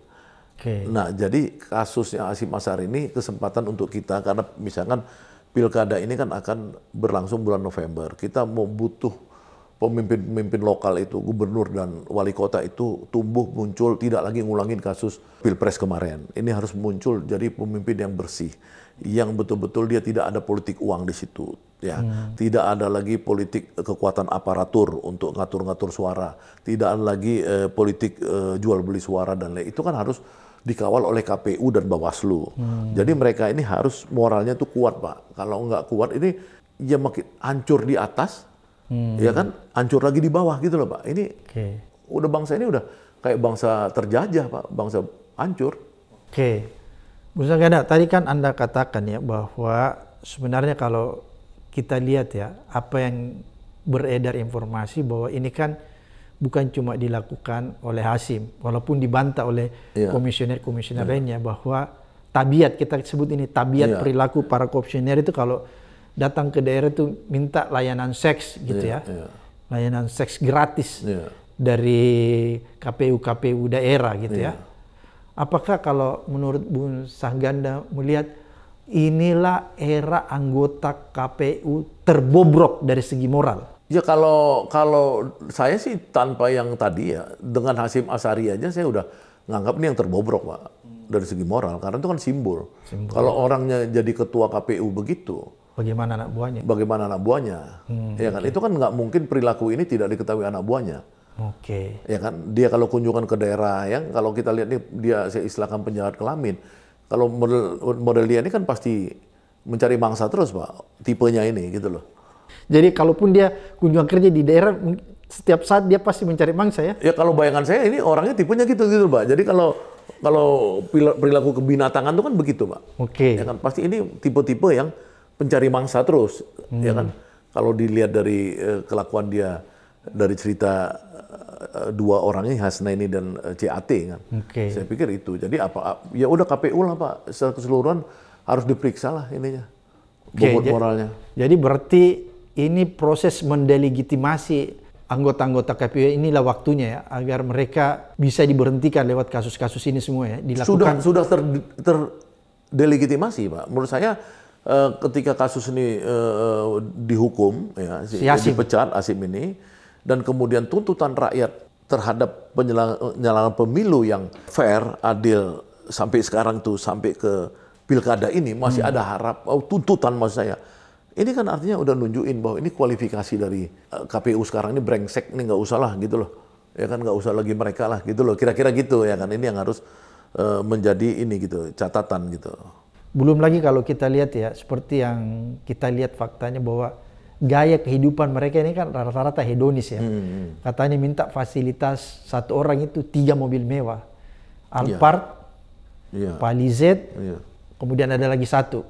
Okay. Nah, jadi kasusnya Asim Asar ini kesempatan untuk kita karena misalkan pilkada ini kan akan berlangsung bulan November. Kita mau butuh pemimpin-pemimpin lokal itu, gubernur dan wali kota itu tumbuh muncul tidak lagi ngulangin kasus pilpres kemarin. Ini harus muncul jadi pemimpin yang bersih, yang betul-betul dia tidak ada politik uang di situ ya hmm. tidak ada lagi politik eh, kekuatan aparatur untuk ngatur-ngatur suara tidak ada lagi eh, politik eh, jual beli suara dan lain itu kan harus dikawal oleh KPU dan Bawaslu. Hmm. Jadi mereka ini harus moralnya tuh kuat, Pak. Kalau nggak kuat ini ya makin hancur di atas, hmm. ya kan, hancur lagi di bawah gitu loh, Pak. Ini okay. udah bangsa ini udah kayak bangsa terjajah, Pak, bangsa hancur. Oke. Okay. Bu Sagana, tadi kan Anda katakan ya bahwa sebenarnya kalau kita lihat ya apa yang beredar informasi bahwa ini kan bukan cuma dilakukan oleh Hasim, walaupun dibantah oleh iya. komisioner-komisioner yeah. lainnya bahwa tabiat kita sebut ini tabiat yeah. perilaku para komisioner itu kalau datang ke daerah itu minta layanan seks gitu yeah, ya, yeah. layanan seks gratis yeah. dari KPU-KPU daerah gitu yeah. ya. Iya. Apakah kalau menurut Bung Sangganda melihat inilah era anggota KPU terbobrok dari segi moral? Ya kalau kalau saya sih tanpa yang tadi ya dengan Hasim Asari aja saya udah nganggap ini yang terbobrok pak hmm. dari segi moral karena itu kan simbol. simbol. Kalau orangnya jadi ketua KPU begitu. Bagaimana anak buahnya? Bagaimana anak buahnya? Hmm, ya kan okay. itu kan nggak mungkin perilaku ini tidak diketahui anak buahnya. Oke. Okay. Ya kan dia kalau kunjungan ke daerah yang kalau kita lihat nih dia saya istilahkan penjahat kelamin. Kalau model model dia ini kan pasti mencari mangsa terus pak tipenya ini gitu loh. Jadi kalaupun dia kunjungan kerja di daerah, setiap saat dia pasti mencari mangsa ya? Ya kalau bayangan saya ini orangnya tipenya gitu-gitu Pak. Jadi kalau kalau perilaku kebinatangan itu kan begitu Pak. Oke. Okay. Ya kan pasti ini tipe-tipe yang pencari mangsa terus. Hmm. Ya kan hmm. kalau dilihat dari eh, kelakuan dia dari cerita eh, dua orang ini Hasna ini dan eh, CAT kan. Okay. Saya pikir itu. Jadi apa ya udah KPU lah Pak secara keseluruhan harus diperiksa lah ininya. Bobot jadi, moralnya. Jadi berarti ini proses mendelegitimasi anggota-anggota KPU inilah waktunya ya agar mereka bisa diberhentikan lewat kasus-kasus ini semua ya dilakukan sudah sudah ter, terdelegitimasi ter pak menurut saya uh, ketika kasus ini uh, dihukum ya si, si Asim. dipecat Asim ini dan kemudian tuntutan rakyat terhadap penyelenggaraan pemilu yang fair adil sampai sekarang tuh sampai ke pilkada ini masih hmm. ada harap oh, tuntutan maksud saya ini kan artinya udah nunjukin bahwa ini kualifikasi dari eh, KPU sekarang ini brengsek, ini nggak usah lah gitu loh. Ya kan nggak usah lagi mereka lah gitu loh. Kira-kira gitu ya kan. Ini yang harus eh, menjadi ini gitu, catatan gitu. Belum lagi kalau kita lihat ya, seperti yang kita lihat faktanya bahwa gaya kehidupan mereka ini kan rata-rata hedonis ya. Hmm. hmm. Katanya minta fasilitas satu orang itu tiga mobil mewah. Iya. Alphard, yeah. yeah. Palisade, iya. yeah. kemudian ada lagi satu,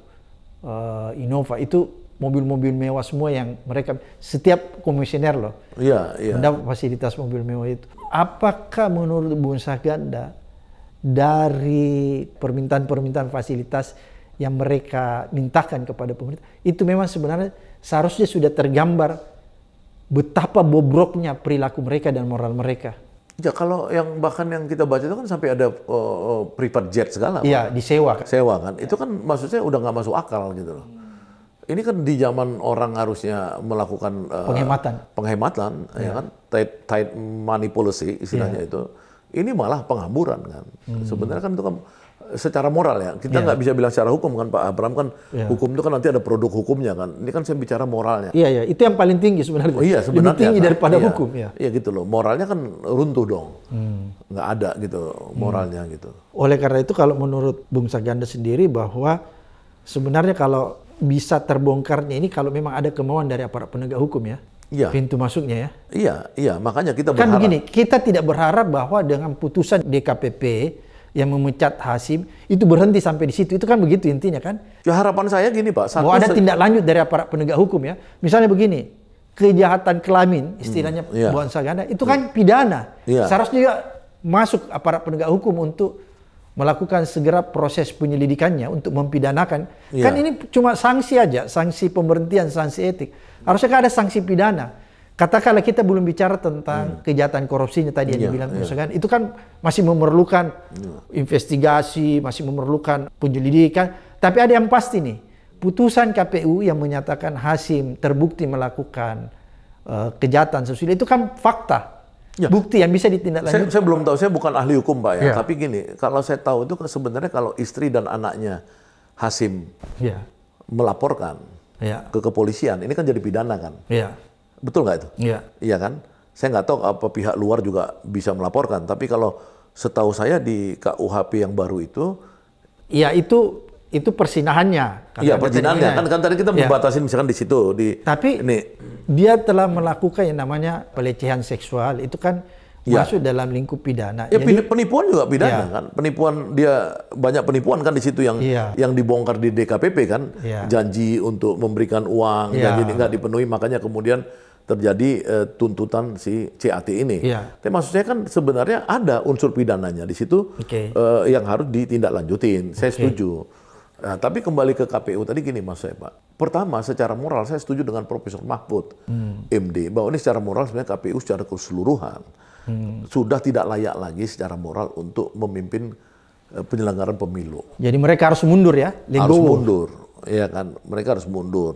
eh, Innova. Itu mobil-mobil mewah semua yang mereka setiap komisioner loh ya, ya. mendapat fasilitas mobil mewah itu. Apakah menurut Bu Saganda dari permintaan-permintaan fasilitas yang mereka mintakan kepada pemerintah itu memang sebenarnya seharusnya sudah tergambar betapa bobroknya perilaku mereka dan moral mereka. Ya kalau yang bahkan yang kita baca itu kan sampai ada uh, private jet segala. Iya disewa. Kan. Sewa kan. Ya. Itu kan maksudnya udah nggak masuk akal gitu loh ini kan di zaman orang harusnya melakukan uh, penghematan, penghematan yeah. ya iya. kan, tight, tight money policy istilahnya yeah. itu, ini malah penghamburan kan. Hmm. Sebenarnya kan itu kan secara moral ya, kita iya. nggak yeah. bisa bilang secara hukum kan Pak Abraham kan yeah. hukum itu kan nanti ada produk hukumnya kan. Ini kan saya bicara moralnya. Iya yeah, iya, yeah. itu yang paling tinggi sebenarnya. Oh, iya sebenarnya. Lebih tinggi kan? daripada yeah. hukum ya. Iya gitu loh, moralnya kan runtuh dong, hmm. ada gitu hmm. moralnya hmm. gitu. Oleh karena itu kalau menurut Bung Saganda sendiri bahwa sebenarnya kalau bisa terbongkarnya ini kalau memang ada kemauan dari aparat penegak hukum ya. Iya. Pintu masuknya ya. Iya, iya. Makanya kita kan berharap. Kan begini, kita tidak berharap bahwa dengan putusan DKPP yang memecat Hasim itu berhenti sampai di situ. Itu kan begitu intinya kan? Ya harapan saya gini Pak. Satu, bahwa ada tindak lanjut dari aparat penegak hukum ya. Misalnya begini, kejahatan kelamin istilahnya hmm, iya. Buansa Ganda itu iya. kan pidana. Iya. Seharusnya juga masuk aparat penegak hukum untuk melakukan segera proses penyelidikannya untuk mempidanakan. Ya. Kan ini cuma sanksi aja, sanksi pemberhentian, sanksi etik. Harusnya kan ada sanksi pidana. Katakanlah kita belum bicara tentang hmm. kejahatan korupsinya tadi yang ya, dibilang iya. misalkan itu kan masih memerlukan ya. investigasi, masih memerlukan penyelidikan. Tapi ada yang pasti nih, putusan KPU yang menyatakan Hasim terbukti melakukan uh, kejahatan sosial itu kan fakta Ya. Bukti yang bisa ditindaklanjuti. Saya, saya belum tahu, saya bukan ahli hukum Pak ya. ya. Tapi gini, kalau saya tahu itu sebenarnya kalau istri dan anaknya Hasim ya. melaporkan ya. ke kepolisian, ini kan jadi pidana kan? Iya. Betul nggak itu? Iya. Iya kan? Saya nggak tahu apa pihak luar juga bisa melaporkan. Tapi kalau setahu saya di KUHP yang baru itu, ya itu itu persinahannya. Iya, persinahannya. Kan, kan tadi kita ya. membatasi misalkan di situ di Tapi ini. dia telah melakukan yang namanya pelecehan seksual itu kan ya. masuk dalam lingkup pidana. Ya, Jadi, penipuan juga pidana ya. kan. Penipuan dia banyak penipuan kan di situ yang ya. yang dibongkar di DKPP kan. Ya. Janji untuk memberikan uang, ya. janji nggak dipenuhi makanya kemudian terjadi eh, tuntutan si CAT ini. Ya. Tapi maksudnya kan sebenarnya ada unsur pidananya di situ okay. Eh, yang harus ditindaklanjutin. Saya okay. setuju. Nah, tapi kembali ke KPU tadi gini Mas saya Pak. Pertama, secara moral saya setuju dengan Profesor Mahfud, hmm. MD, bahwa ini secara moral sebenarnya KPU secara keseluruhan hmm. sudah tidak layak lagi secara moral untuk memimpin eh, penyelenggaraan pemilu. Jadi mereka harus mundur ya, Legowo. Harus mundur, ya kan? Mereka harus mundur.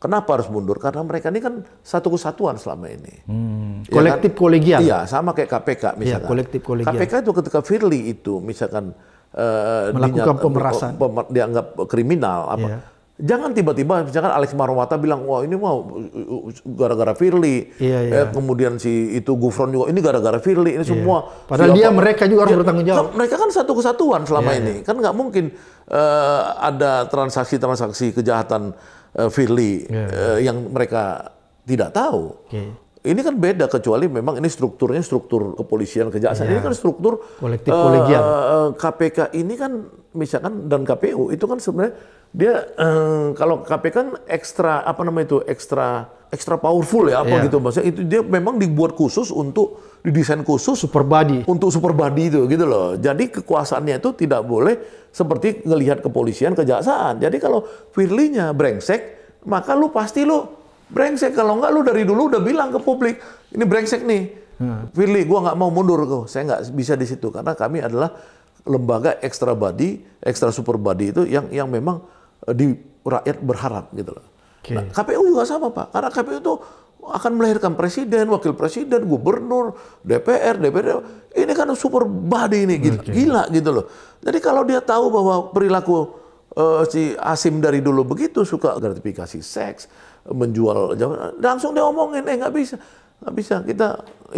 Kenapa harus mundur? Karena mereka ini kan satu kesatuan selama ini. Hmm. Ya kolektif kan? kolegial. Iya, sama kayak KPK iya, misalnya kolektif kolegial. KPK itu ketika Firly itu misalkan Eh, melakukan pemerasan pemer, dianggap kriminal apa. Yeah. Jangan tiba-tiba misalkan Alex Marwata bilang wah ini mau gara-gara Firly. Iya, iya. Eh, kemudian si itu Gufron juga ini gara-gara Firly ini iya. semua. Iya. Padahal siapa, dia mereka juga harus ya, bertanggung jawab. Kan mereka kan satu kesatuan selama iya, iya. ini. Iya. Kan nggak mungkin uh, ada transaksi-transaksi kejahatan uh, Firly yeah. Iya. uh, yang mereka tidak tahu. Okay. Ini kan beda kecuali memang ini strukturnya struktur kepolisian kejaksaan ya. ini iya. kan struktur kolektif kolegial. KPK eh, eh, ini kan misalkan dan KPU itu kan sebenarnya dia uh, kalau KPK kan ekstra apa namanya itu ekstra ekstra powerful ya apa ya. gitu maksudnya itu dia memang dibuat khusus untuk didesain khusus super body untuk super body itu gitu loh. Jadi kekuasaannya itu tidak boleh seperti ngelihat kepolisian kejaksaan. Jadi kalau Firly-nya brengsek maka lu pasti lu Brengsek kalau nggak lu dari dulu udah bilang ke publik, ini brengsek nih. Hmm. Firly gua nggak mau mundur kok. Saya nggak bisa di situ karena kami adalah lembaga ekstra body, ekstra super body itu yang yang memang eh, di rakyat berharap gitu loh. Okay. Nah, KPU juga sama pak, karena KPU itu akan melahirkan presiden, wakil presiden, gubernur, DPR, DPD. Ini kan super body ini gila, okay. gila gitu loh. Jadi kalau dia tahu bahwa perilaku uh, si Asim dari dulu begitu suka gratifikasi seks, menjual langsung dia omongin eh nggak bisa nggak bisa kita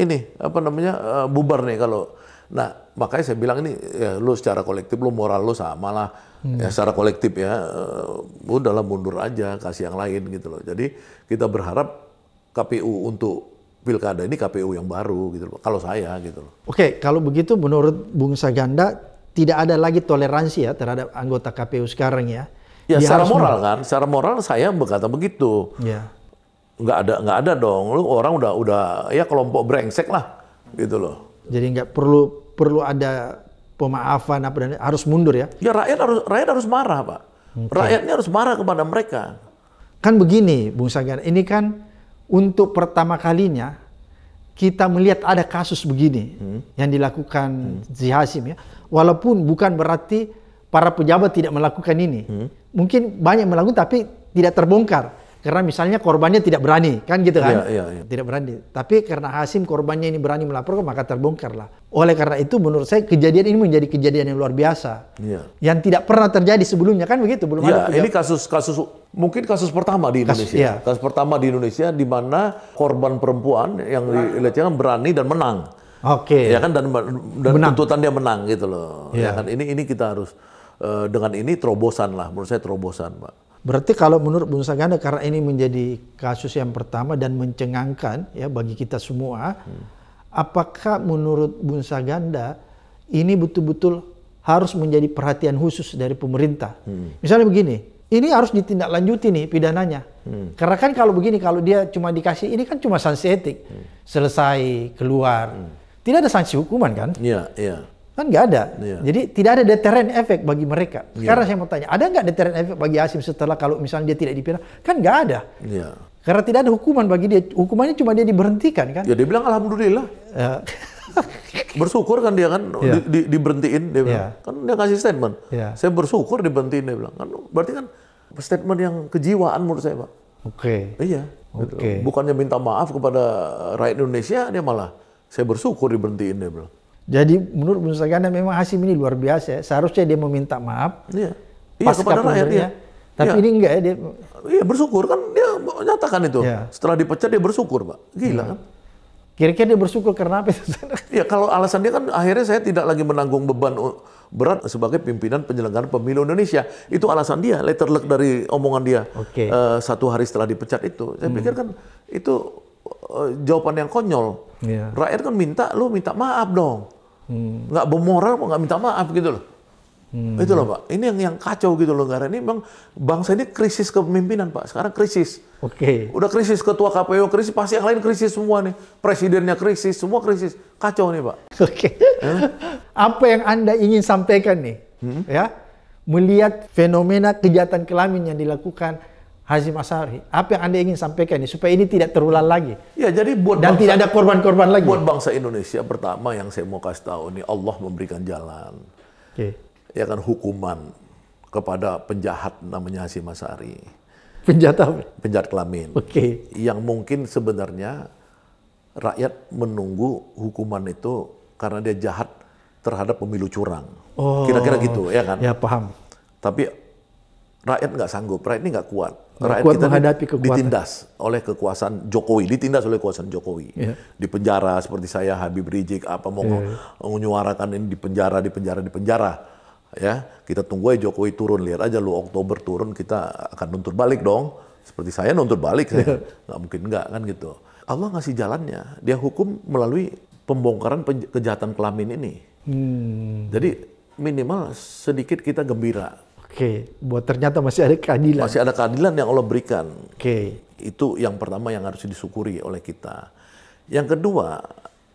ini apa namanya uh, bubar nih kalau nah makanya saya bilang ini ya, lu secara kolektif lu moral lu sama lah hmm. ya secara kolektif ya uh, udahlah mundur aja kasih yang lain gitu loh jadi kita berharap KPU untuk pilkada ini KPU yang baru gitu loh kalau saya gitu loh oke kalau begitu menurut Bung Saganda tidak ada lagi toleransi ya terhadap anggota KPU sekarang ya Ya, ya secara moral kan, secara moral saya berkata begitu. Ya. Nggak ada nggak ada dong, lu orang udah udah ya kelompok brengsek lah gitu loh. Jadi nggak perlu perlu ada pemaafan apa dan harus mundur ya. Ya rakyat harus rakyat harus marah, Pak. Okay. Rakyatnya harus marah kepada mereka. Kan begini, Bung Sagar, ini kan untuk pertama kalinya kita melihat ada kasus begini hmm. yang dilakukan hmm. Zihasim ya. Walaupun bukan berarti para pejabat tidak melakukan ini. Hmm. Mungkin banyak melakukan tapi tidak terbongkar karena misalnya korbannya tidak berani kan gitu kan? Ya, ya, ya. Tidak berani. Tapi karena Hasim korbannya ini berani melaporkan maka terbongkar lah. Oleh karena itu menurut saya kejadian ini menjadi kejadian yang luar biasa. Ya. Yang tidak pernah terjadi sebelumnya kan begitu belum ya, ada. Ini kasus-kasus mungkin kasus pertama di Indonesia. Kasus, ya. kasus pertama di Indonesia di mana korban perempuan yang dilecehkan ya, berani dan menang. Oke. Okay. Ya kan dan dan menang. tuntutan dia menang gitu loh. Ya. ya kan ini ini kita harus Eh, dengan ini terobosan lah, menurut saya terobosan, Pak. Berarti kalau menurut Bung Saganda karena ini menjadi kasus yang pertama dan mencengangkan ya bagi kita semua, hmm. apakah menurut Bung Saganda ini betul-betul harus menjadi perhatian khusus dari pemerintah? Hmm. Misalnya begini, ini harus ditindaklanjuti nih pidananya. Hmm. Karena kan kalau begini, kalau dia cuma dikasih, ini kan cuma sanksi etik. Hmm. Selesai, keluar. Hmm. Tidak ada sanksi hukuman kan? Iya, iya. Kan nggak ada. Yeah. Jadi tidak ada deterrent efek bagi mereka. Iya. Sekarang yeah. saya mau tanya, ada nggak deterrent efek bagi Asim setelah kalau misalnya dia tidak dipindah? Kan nggak ada. Yeah. Karena tidak ada hukuman bagi dia. Hukumannya cuma dia diberhentikan kan? Ya dia bilang alhamdulillah. Eh. bersyukur kan dia kan yeah. di, di, diberhentiin dia bilang. Yeah. Kan dia kasih statement. Yeah. Saya bersyukur diberhentiin dia bilang. Kan berarti kan statement yang kejiwaan menurut saya, Pak. Oke. Okay. Iya. Oke. Okay. Bukannya minta maaf kepada rakyat Indonesia, dia malah saya bersyukur diberhentiin dia bilang. Jadi menurut Bung Sagana memang Hasim ini luar biasa. Ya. Seharusnya dia meminta maaf. Iya. Iya kepada rakyat ya. Tapi iya. ini enggak ya dia. Iya bersyukur kan dia nyatakan itu. Iya. Setelah dipecat dia bersyukur pak. Gila iya. kan. Kira-kira dia bersyukur karena apa itu? ya kalau alasan dia kan akhirnya saya tidak lagi menanggung beban berat sebagai pimpinan penyelenggara pemilu Indonesia. Itu alasan dia, letter luck dari omongan dia. Okay. Uh, eh, satu hari setelah dipecat itu. Saya hmm. pikir kan itu Eh, jawaban yang konyol. Yeah. Rakyat kan minta, lu minta maaf dong. Hmm. Nggak bermoral nggak minta maaf gitu loh. Hmm. Itu loh Pak. Ini yang yang kacau gitu loh. Karena ini bang bangsa ini krisis kepemimpinan Pak. Sekarang krisis. Oke. Okay. Udah krisis ketua KPU krisis, pasti yang lain krisis semua nih. Presidennya krisis, semua krisis. Kacau nih Pak. Oke. Okay. Eh? Apa yang Anda ingin sampaikan nih? Hmm? Ya. Melihat fenomena kejahatan kelamin yang dilakukan Hazim Asari. Apa yang Anda ingin sampaikan ini supaya ini tidak terulang lagi? Ya, jadi buat dan bangsa, tidak ada korban-korban lagi. Buat bangsa Indonesia pertama yang saya mau kasih tahu ini Allah memberikan jalan. Okay. Ya kan hukuman kepada penjahat namanya Haji Asari. Penjahat apa? Penjahat kelamin. Oke. Okay. Yang mungkin sebenarnya rakyat menunggu hukuman itu karena dia jahat terhadap pemilu curang. oh, Kira -kira gitu, ya kan? Ya, paham. Tapi rakyat nggak sanggup, rakyat ini nggak kuat rakyat kuat kita menghadapi kekuatan. ditindas oleh kekuasaan Jokowi, ditindas oleh kekuasaan Jokowi. Yeah. Di penjara seperti saya Habib Rizik apa mau yeah. Iya, iya. menyuarakan ini di penjara, di penjara, di penjara. Ya, kita tunggu aja Jokowi turun, lihat aja lu Oktober turun kita akan nuntut balik dong. Seperti saya nuntut balik saya. Iya. nggak mungkin enggak kan gitu. Allah ngasih jalannya. Dia hukum melalui pembongkaran kejahatan kelamin ini. Hmm. Jadi minimal sedikit kita gembira Oke, buat ternyata masih ada keadilan. Masih ada keadilan yang Allah berikan. Oke. Itu yang pertama yang harus disyukuri oleh kita. Yang kedua,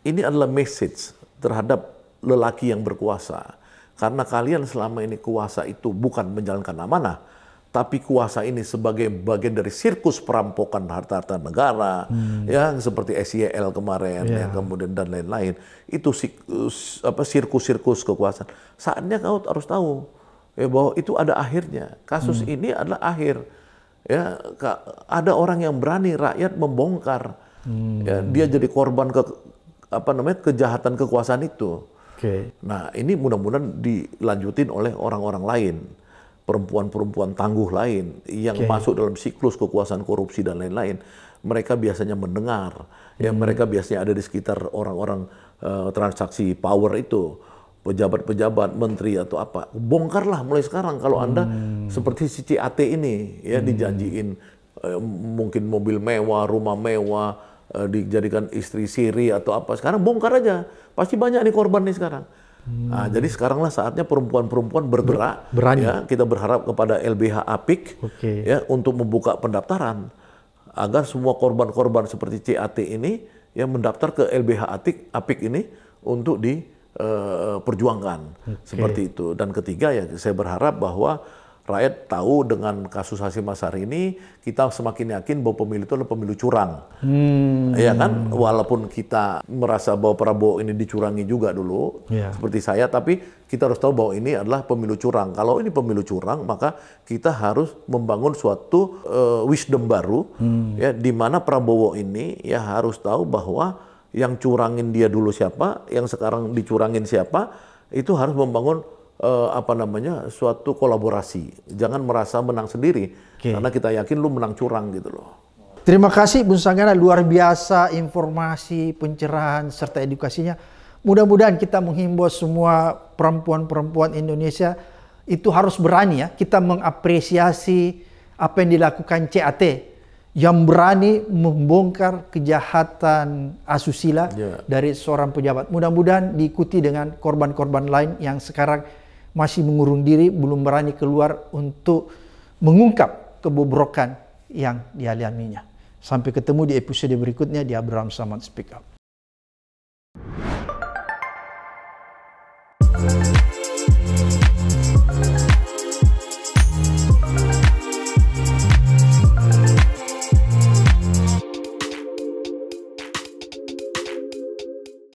ini adalah message terhadap lelaki yang berkuasa. Karena kalian selama ini kuasa itu bukan menjalankan amanah, tapi kuasa ini sebagai bagian dari sirkus perampokan harta-harta negara hmm. yang seperti SIL kemarin yeah. ya, kemudian dan lain-lain itu sirkus-sirkus kekuasaan saatnya kau harus tahu ya bahwa itu ada akhirnya. Kasus hmm. ini adalah akhir. Ya, ada orang yang berani rakyat membongkar. Hmm. Ya, dia jadi korban ke apa namanya kejahatan kekuasaan itu. Okay. Nah, ini mudah-mudahan dilanjutin oleh orang-orang lain, perempuan-perempuan tangguh lain yang okay. masuk dalam siklus kekuasaan korupsi dan lain-lain. Mereka biasanya mendengar, ya, hmm. ya mereka biasanya ada di sekitar orang-orang uh, transaksi power itu pejabat-pejabat, menteri atau apa. Bongkarlah mulai sekarang kalau Anda hmm. seperti si CAT ini ya hmm. dijanjiin eh, mungkin mobil mewah, rumah mewah, eh, dijadikan istri siri atau apa. Sekarang bongkar aja. Pasti banyak nih korban nih sekarang. Hmm. Nah, jadi sekaranglah saatnya perempuan-perempuan bergerak. Berani. Ya, kita berharap kepada LBH APIK okay. ya untuk membuka pendaftaran agar semua korban-korban seperti CAT ini yang mendaftar ke LBH Atik APIK ini untuk di uh, perjuangkan okay. seperti itu. Dan ketiga ya saya berharap bahwa rakyat tahu dengan kasus Hasim Masar ini kita semakin yakin bahwa pemilu itu adalah pemilu curang. Hmm. Ya kan? Walaupun kita merasa bahwa Prabowo ini dicurangi juga dulu yeah. seperti saya tapi kita harus tahu bahwa ini adalah pemilu curang. Kalau ini pemilu curang maka kita harus membangun suatu uh, wisdom baru hmm. ya di mana Prabowo ini ya harus tahu bahwa yang curangin dia dulu siapa, yang sekarang dicurangin siapa, itu harus membangun uh, apa namanya suatu kolaborasi. Jangan merasa menang sendiri, okay. karena kita yakin lu menang curang gitu loh. Terima kasih Bung Sanggana luar biasa informasi, pencerahan serta edukasinya. Mudah-mudahan kita menghimbau semua perempuan-perempuan Indonesia itu harus berani ya kita mengapresiasi apa yang dilakukan CAT yang berani membongkar kejahatan asusila yeah. dari seorang pejabat. Mudah-mudahan diikuti dengan korban-korban lain yang sekarang masih mengurung diri, belum berani keluar untuk mengungkap kebobrokan yang dialaminya. Sampai ketemu di episode berikutnya di Abraham Samad Speak Up.